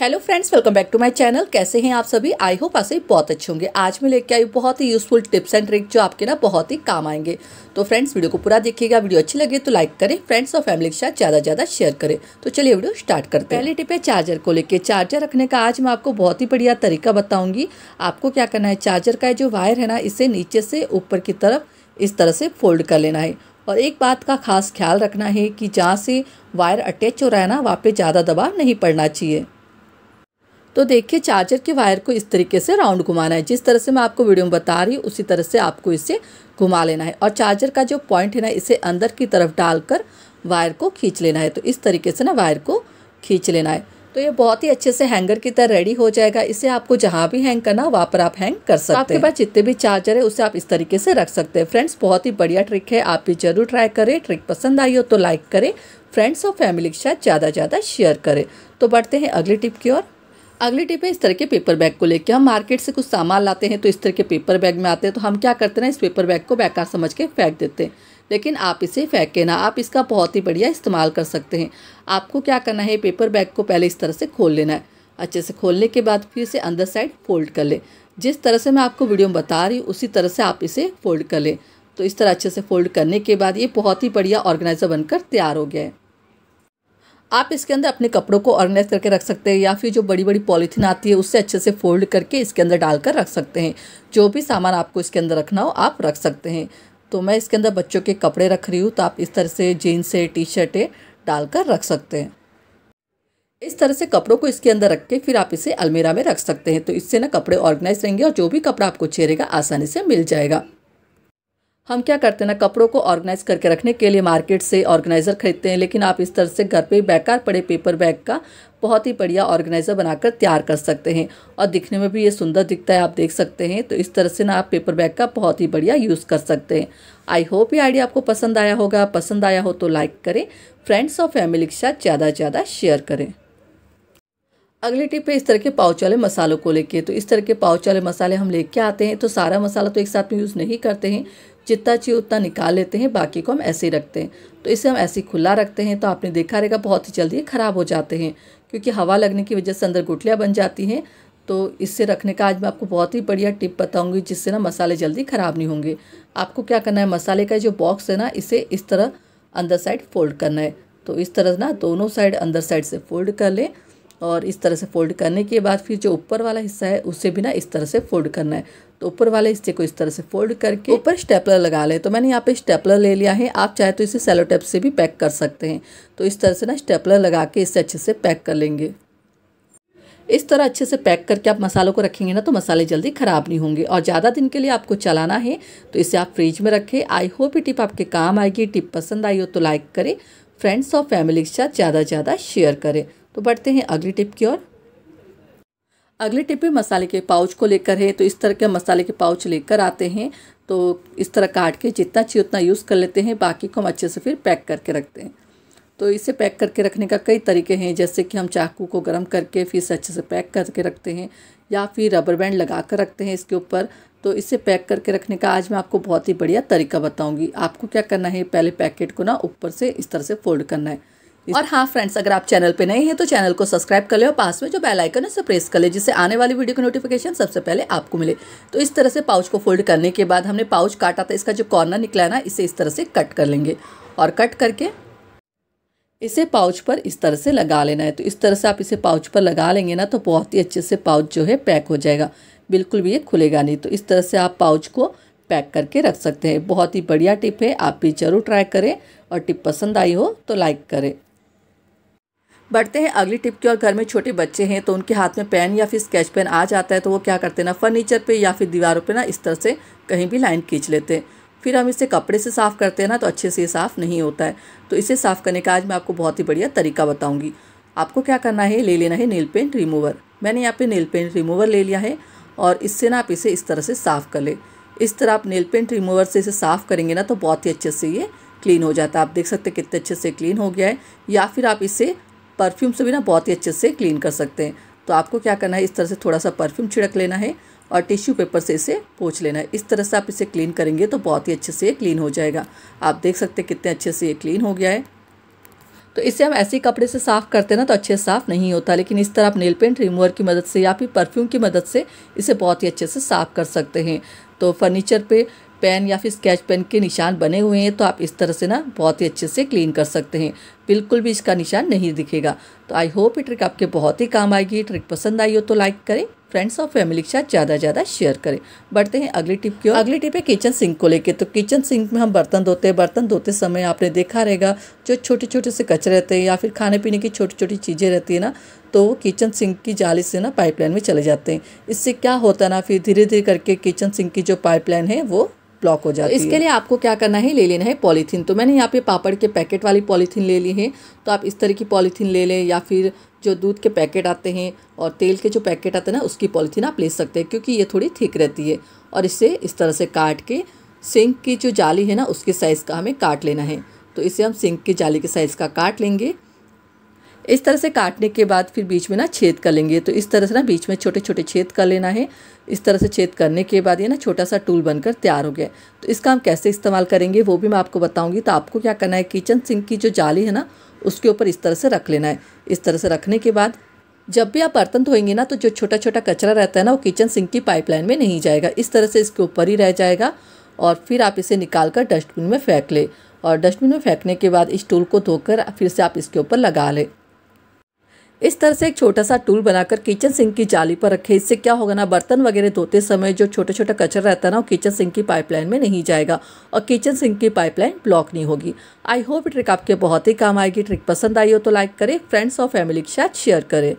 hello friends welcome back to my channel कैसे हैं आप सभी आई होप आप सभी बहुत अच्छे होंगे आज मैं लेके आई बहुत ही यूज़फुल टिप्स एंड ट्रिक जो आपके ना बहुत ही काम आएंगे तो फ्रेंड्स वीडियो को पूरा देखिएगा वीडियो अच्छी लगे तो लाइक करें फ्रेंड्स और फैमिली के साथ ज़्यादा ज़्यादा शेयर करें तो चलिए वीडियो स्टार्ट करते हैं पहले टिप है चार्जर को लेकर चार्जर रखने का आज मैं आपको बहुत ही बढ़िया तरीका बताऊँगी आपको क्या करना है चार्जर का जो वायर है ना इसे नीचे से ऊपर की तरफ इस तरह से फोल्ड कर लेना है और एक बात का खास ख्याल रखना है कि जहाँ से वायर अटैच हो रहा है ना वहाँ पर ज़्यादा दबाव नहीं पड़ना चाहिए तो देखिए चार्जर के वायर को इस तरीके से राउंड घुमाना है जिस तरह से मैं आपको वीडियो में बता रही हूँ उसी तरह से आपको इसे घुमा लेना है और चार्जर का जो पॉइंट है ना इसे अंदर की तरफ डालकर वायर को खींच लेना है तो इस तरीके से ना वायर को खींच लेना है तो ये बहुत ही अच्छे से हैंगर की तरह रेडी हो जाएगा इसे आपको जहाँ भी हैंग करना वहाँ पर आप हैंग कर सकते हैं आपके पास जितने भी चार्जर है उसे आप इस तरीके से रख सकते हैं फ्रेंड्स बहुत ही बढ़िया ट्रिक है आप भी जरूर ट्राई करें ट्रिक पसंद आई हो तो लाइक करें फ्रेंड्स और फैमिली के साथ ज़्यादा ज़्यादा शेयर करें तो बढ़ते हैं अगले टिप की ओर अगली टिप है इस तरह के पेपर बैग को लेकर हम मार्केट से कुछ सामान लाते हैं तो इस तरह के पेपर बैग में आते हैं तो हम क्या करते हैं इस पेपर बैग को बेकार समझ के फेंक देते हैं लेकिन आप इसे फेंके ना आप इसका बहुत ही बढ़िया इस्तेमाल कर सकते हैं आपको क्या करना है पेपर बैग को पहले इस तरह से खोल लेना है अच्छे से खोलने के बाद फिर इसे अंदर साइड फोल्ड कर लें जिस तरह से मैं आपको वीडियो में बता रही हूँ उसी तरह से आप इसे फोल्ड कर लें तो इस तरह अच्छे से फोल्ड करने के बाद ये बहुत ही बढ़िया ऑर्गेनाइज़र बनकर तैयार हो गया है आप इसके अंदर अपने कपड़ों को ऑर्गेनाइज करके रख सकते हैं या फिर जो बड़ी बड़ी पॉलीथीन आती है उससे अच्छे से फोल्ड करके इसके अंदर डालकर रख सकते हैं जो भी सामान आपको इसके अंदर रखना हो आप रख सकते हैं तो मैं इसके अंदर बच्चों के कपड़े रख रही हूँ तो आप इस तरह से जीन्स है टी शर्टें डालकर रख सकते हैं इस तरह से कपड़ों को इसके अंदर रख के फिर आप इसे अलमीरा में रख सकते हैं तो इससे ना कपड़े ऑर्गेनाइज रहेंगे और जो भी कपड़ा आपको चेहरेगा आसानी से मिल जाएगा हम क्या करते हैं ना कपड़ों को ऑर्गेनाइज करके रखने के लिए मार्केट से ऑर्गेनाइज़र खरीदते हैं लेकिन आप इस तरह से घर पे बेकार पड़े पेपर बैग का बहुत ही बढ़िया ऑर्गेनाइज़र बनाकर तैयार कर सकते हैं और दिखने में भी ये सुंदर दिखता है आप देख सकते हैं तो इस तरह से ना आप पेपर बैग का बहुत ही बढ़िया यूज़ कर सकते हैं आई होप ये आइडिया आपको पसंद आया होगा पसंद आया हो तो लाइक करें फ्रेंड्स और फैमिली के साथ ज़्यादा से ज़्यादा शेयर करें अगली टिप है इस तरह के पाउच वाले मसालों को लेके तो इस तरह के पाउच वाले मसाले हम लेके आते हैं तो सारा मसाला तो एक साथ में यूज़ नहीं करते हैं जितना चाहिए उतना निकाल लेते हैं बाकी को हम ऐसे ही रखते हैं तो इसे हम ऐसे ही खुला रखते हैं तो आपने देखा रहेगा बहुत ही जल्दी ख़राब हो जाते हैं क्योंकि हवा लगने की वजह से अंदर गुटलियाँ बन जाती हैं तो इससे रखने का आज मैं आपको बहुत ही बढ़िया टिप बताऊंगी जिससे ना मसाले जल्दी ख़राब नहीं होंगे आपको क्या करना है मसाले का जो बॉक्स है ना इसे इस तरह अंदर साइड फोल्ड करना है तो इस तरह ना दोनों साइड अंदर साइड से फोल्ड कर लें और इस तरह से फोल्ड करने के बाद फिर जो ऊपर वाला हिस्सा है उसे भी ना इस तरह से फोल्ड करना है तो ऊपर वाले हिस्से को इस तरह से फोल्ड करके ऊपर स्टेपलर लगा ले तो मैंने यहाँ पे स्टेपलर ले लिया है आप चाहे तो इसे सेलो टेप से भी पैक कर सकते हैं तो इस तरह से ना स्टेपलर लगा के इसे अच्छे से पैक कर लेंगे इस तरह अच्छे से पैक करके आप मसालों को रखेंगे ना तो मसाले जल्दी ख़राब नहीं होंगे और ज़्यादा दिन के लिए आपको चलाना है तो इसे आप फ्रिज में रखें आई होप ये टिप आपके काम आएगी टिप पसंद आई हो तो लाइक करें फ्रेंड्स और फैमिली के साथ ज़्यादा से ज़्यादा शेयर करें तो बढ़ते हैं अगली टिप की ओर अगली टिप भी मसाले के पाउच को लेकर है तो इस तरह के मसाले के पाउच लेकर आते हैं तो इस तरह काट के जितना चाहिए उतना यूज़ कर लेते हैं बाकी को हम अच्छे से फिर पैक करके रखते हैं तो इसे पैक करके रखने का कई तरीके हैं जैसे कि हम चाकू को गर्म करके फिर इसे अच्छे से पैक करके रखते हैं या फिर रबर बैंड लगा कर रखते हैं इसके ऊपर तो इसे पैक करके रखने का आज मैं आपको बहुत ही बढ़िया तरीका बताऊंगी आपको क्या करना है पहले पैकेट को ना ऊपर से इस तरह से फोल्ड करना है और हाँ फ्रेंड्स अगर आप चैनल पे नए हैं तो चैनल को सब्सक्राइब कर ले और पास में जो बेल आइकन है उसे प्रेस कर ले जिससे आने वाली वीडियो की नोटिफिकेशन सबसे पहले आपको मिले तो इस तरह से पाउच को फोल्ड करने के बाद हमने पाउच काटा था इसका जो कॉर्नर निकला है ना इसे इस तरह से कट कर लेंगे और कट करके इसे पाउच पर इस तरह से लगा लेना है तो इस तरह से आप इसे पाउच पर लगा लेंगे ना तो बहुत ही अच्छे से पाउच जो है पैक हो जाएगा बिल्कुल भी ये खुलेगा नहीं तो इस तरह से आप पाउच को पैक करके रख सकते हैं बहुत ही बढ़िया टिप है आप भी ज़रूर ट्राई करें और टिप पसंद आई हो तो लाइक करें बढ़ते हैं अगली टिप की और घर में छोटे बच्चे हैं तो उनके हाथ में पेन या फिर स्केच पेन आ जाता है तो वो क्या करते हैं ना फर्नीचर पे या फिर दीवारों पे ना इस तरह से कहीं भी लाइन खींच लेते हैं फिर हम इसे कपड़े से साफ़ करते हैं ना तो अच्छे से ये साफ़ नहीं होता है तो इसे साफ़ करने का आज मैं आपको बहुत ही बढ़िया तरीका बताऊँगी आपको क्या करना है ले लेना है नील पेंट रिमूवर मैंने यहाँ पर नील पेंट रिमूवर ले लिया है और इससे ना आप इसे इस तरह से साफ़ कर ले इस तरह आप नील पेंट रिमूवर से इसे साफ़ करेंगे ना तो बहुत ही अच्छे से ये क्लीन हो जाता है आप देख सकते हैं कितने अच्छे से क्लीन हो गया है या फिर आप इसे परफ्यूम से भी ना बहुत ही अच्छे से क्लीन कर सकते हैं तो आपको क्या करना है इस तरह से थोड़ा सा परफ्यूम छिड़क लेना है और टिश्यू पेपर से इसे पोछ लेना है इस तरह से आप इसे क्लीन करेंगे तो बहुत ही अच्छे से ये क्लीन हो जाएगा आप देख सकते हैं कितने अच्छे से ये क्लीन हो गया है तो इसे हम ऐसे कपड़े से साफ़ करते हैं ना तो अच्छे से साफ़ नहीं होता लेकिन इस तरह आप नेल पेंट रिमूवर की मदद से या फिर परफ्यूम की मदद से इसे बहुत ही अच्छे से साफ़ कर सकते हैं तो फर्नीचर पे पेन या फिर स्केच पेन के निशान बने हुए हैं तो आप इस तरह से ना बहुत ही अच्छे से क्लीन कर सकते हैं बिल्कुल भी इसका निशान नहीं दिखेगा तो आई होप ये ट्रिक आपके बहुत ही काम आएगी ट्रिक पसंद आई हो तो लाइक करें फ्रेंड्स और फैमिली के साथ ज़्यादा ज़्यादा शेयर करें बढ़ते हैं अगली टिप की ओर अगली टिप है किचन सिंक को लेके तो किचन सिंक में हम बर्तन धोते हैं बर्तन धोते समय आपने देखा रहेगा जो छोटे छोटे से कचरे रहते हैं या फिर खाने पीने की छोटी छोटी चीज़ें रहती है ना तो वो किचन सिंक की जाली से ना पाइपलाइन में चले जाते हैं इससे क्या होता है ना फिर धीरे धीरे करके किचन सिंक की जो पाइपलाइन है वो ब्लॉक हो जाती है इसके लिए आपको क्या करना है ले लेना है पॉलीथीन तो मैंने यहाँ पे पापड़ के पैकेट वाली पॉलीथीन ले ली है तो आप इस तरह की पॉलीथीन ले लें या फिर जो दूध के पैकेट आते हैं और तेल के जो पैकेट आते हैं ना उसकी पॉलीथीन आप ले सकते हैं क्योंकि ये थोड़ी थिक रहती है और इसे इस तरह से काट के सिंक की जो जाली है ना उसके साइज़ का हमें काट लेना है तो इसे हम सिंक की जाली के साइज़ का काट लेंगे इस तरह से काटने के बाद फिर बीच में ना छेद कर लेंगे तो इस तरह से ना बीच में छोटे छोटे छेद कर लेना है इस तरह से छेद करने के बाद ये ना छोटा सा टूल बनकर तैयार हो गया तो इसका हम कैसे इस्तेमाल करेंगे वो भी मैं आपको बताऊंगी तो आपको क्या करना है किचन सिंक की जो जाली है ना उसके ऊपर इस तरह से रख लेना है इस तरह से रखने के बाद जब भी आप बर्तन धोएंगे ना तो जो छोटा छोटा कचरा रहता है ना वो किचन सिंक की पाइपलाइन में नहीं जाएगा इस तरह से इसके ऊपर ही रह जाएगा और फिर आप इसे निकाल कर डस्टबिन में फेंक लें और डस्टबिन में फेंकने के बाद इस टूल को धोकर फिर से आप इसके ऊपर लगा लें इस तरह से एक छोटा सा टूल बनाकर किचन सिंक की जाली पर रखें इससे क्या होगा ना बर्तन वगैरह धोते समय जो छोटा छोटा कचरा रहता है ना वो किचन सिंक की पाइपलाइन में नहीं जाएगा और किचन सिंक की पाइपलाइन ब्लॉक नहीं होगी आई होप ट्रिक आपके बहुत ही काम आएगी ट्रिक पसंद आई हो तो लाइक करें फ्रेंड्स और फैमिली के साथ शेयर करें